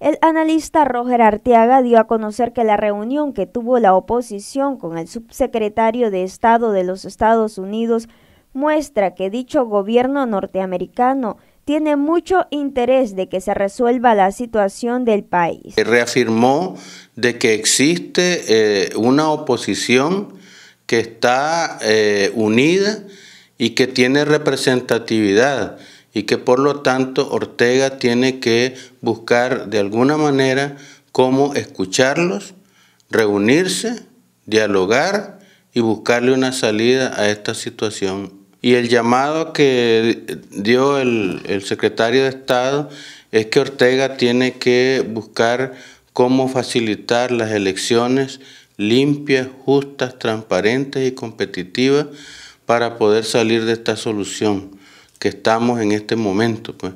El analista Roger Arteaga dio a conocer que la reunión que tuvo la oposición con el subsecretario de Estado de los Estados Unidos muestra que dicho gobierno norteamericano tiene mucho interés de que se resuelva la situación del país. Reafirmó de que existe eh, una oposición que está eh, unida y que tiene representatividad y que por lo tanto Ortega tiene que buscar de alguna manera cómo escucharlos, reunirse, dialogar y buscarle una salida a esta situación. Y el llamado que dio el, secretario de Estado es que Ortega tiene que buscar cómo facilitar las elecciones limpias, justas, transparentes y competitivas para poder salir de esta solución que estamos en este momento. Pues.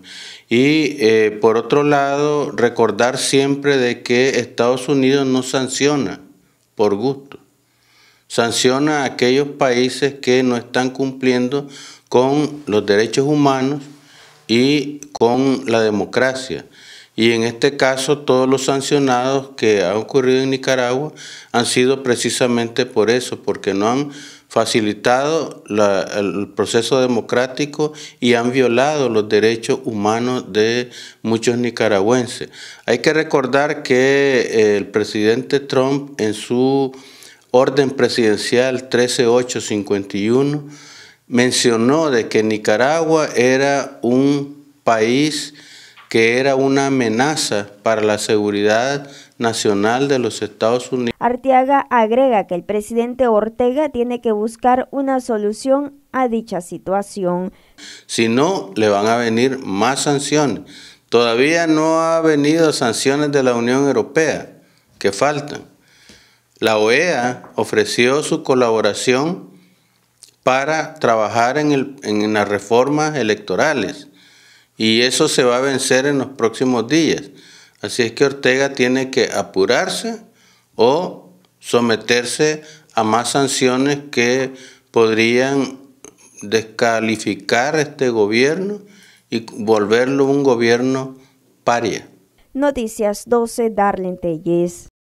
Y eh, por otro lado, recordar siempre de que Estados Unidos no sanciona por gusto, sanciona a aquellos países que no están cumpliendo con los derechos humanos y con la democracia. Y en este caso todos los sancionados que han ocurrido en Nicaragua han sido precisamente por eso, porque no han facilitado el proceso democrático y han violado los derechos humanos de muchos nicaragüenses. Hay que recordar que eh, el presidente Trump en su orden presidencial 13851 mencionó de que Nicaragua era un país que era una amenaza para la seguridad nacional de los Estados Unidos. Arteaga agrega que el presidente Ortega tiene que buscar una solución a dicha situación. Si no, le van a venir más sanciones. Todavía no ha venido sanciones de la Unión Europea, que faltan. La OEA ofreció su colaboración para trabajar en las reformas electorales y eso se va a vencer en los próximos días. Así es que Ortega tiene que apurarse o someterse a más sanciones que podrían descalificar este gobierno y volverlo un gobierno paria. Noticias 12, Darlene